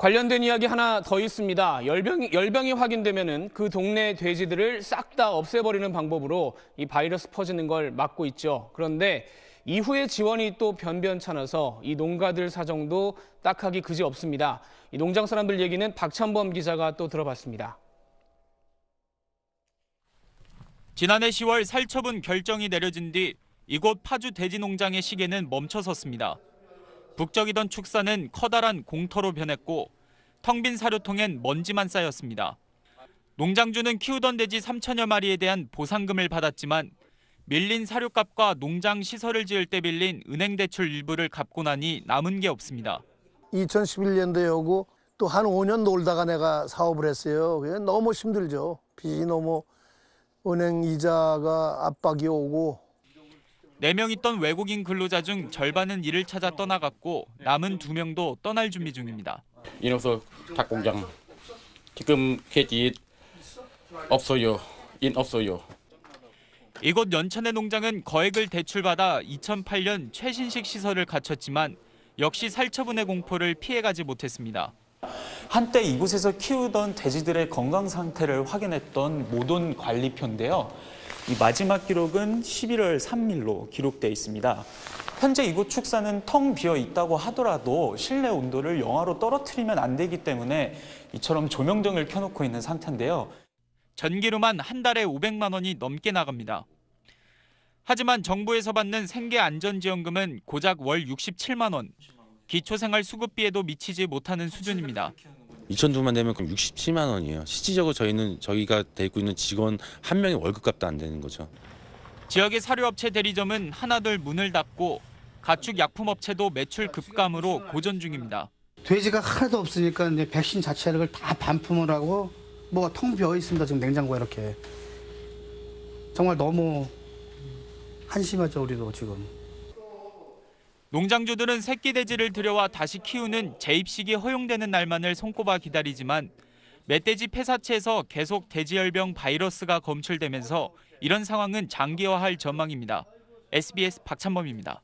관련된 이야기 하나 더 있습니다. 열병, 열병이 확인되면 그 동네 돼지들을 싹 다 없애버리는 방법으로 이 바이러스 퍼지는 걸 막고 있죠. 그런데 이후에 지원이 또 변변찮아서 이 농가들 사정도 딱하기 그지 없습니다. 이 농장 사람들 얘기는 박찬범 기자가 또 들어봤습니다. 지난해 10월 살처분 결정이 내려진 뒤 이곳 파주 돼지 농장의 시계는 멈춰섰습니다. 북적이던 축사는 커다란 공터로 변했고 텅빈 사료통엔 먼지만 쌓였습니다. 농장주는 키우던 돼지 3천여 마리에 대한 보상금을 받았지만 밀린 사료값과 농장 시설을 지을 때 빌린 은행 대출 일부를 갚고 나니 남은 게 없습니다. 2011년도에 또한 5년 놀다가 내가 사업을 했어요. 너무 힘들죠. 빚이 너무 은행 이자가 압박이 오고 4명 있던 외국인 근로자 중 절반은 일을 찾아 떠나갔고 남은 2명도 떠날 준비 중입니다. 인업소 닭공장 지금 개지 없어요. 인 없어요. 이곳 연천의 농장은 거액을 대출받아 2008년 최신식 시설을 갖췄지만 역시 살처분의 공포를 피해가지 못했습니다. 한때 이곳에서 키우던 돼지들의 건강 상태를 확인했던 모돈 관리표인데요. 이 마지막 기록은 11월 3일로 기록돼 있습니다. 현재 이곳 축사는 텅 비어 있다고 하더라도 실내 온도를 영하로 떨어뜨리면 안 되기 때문에 이처럼 조명등을 켜놓고 있는 상태인데요. 전기료만 한 달에 500만 원이 넘게 나갑니다. 하지만 정부에서 받는 생계안전지원금은 고작 월 67만 원, 기초생활수급비에도 미치지 못하는 수준입니다. 2,000두만 되면 그럼 67만 원이에요. 실질적으로 저희는 저희가 데리고 있는 직원 한 명의 월급값도 안 되는 거죠. 지역의 사료업체 대리점은 하나둘 문을 닫고 가축 약품업체도 매출 급감으로 고전 중입니다. 돼지가 하나도 없으니까 이제 백신 자체를 다 반품을 하고 뭐텅 비어 있습니다. 지금 냉장고에 이렇게. 정말 너무 한심하죠, 우리도 지금. 농장주들은 새끼 돼지를 들여와 다시 키우는 재입식이 허용되는 날만을 손꼽아 기다리지만 멧돼지 폐사체에서 계속 돼지열병 바이러스가 검출되면서 이런 상황은 장기화할 전망입니다. SBS 박찬범입니다.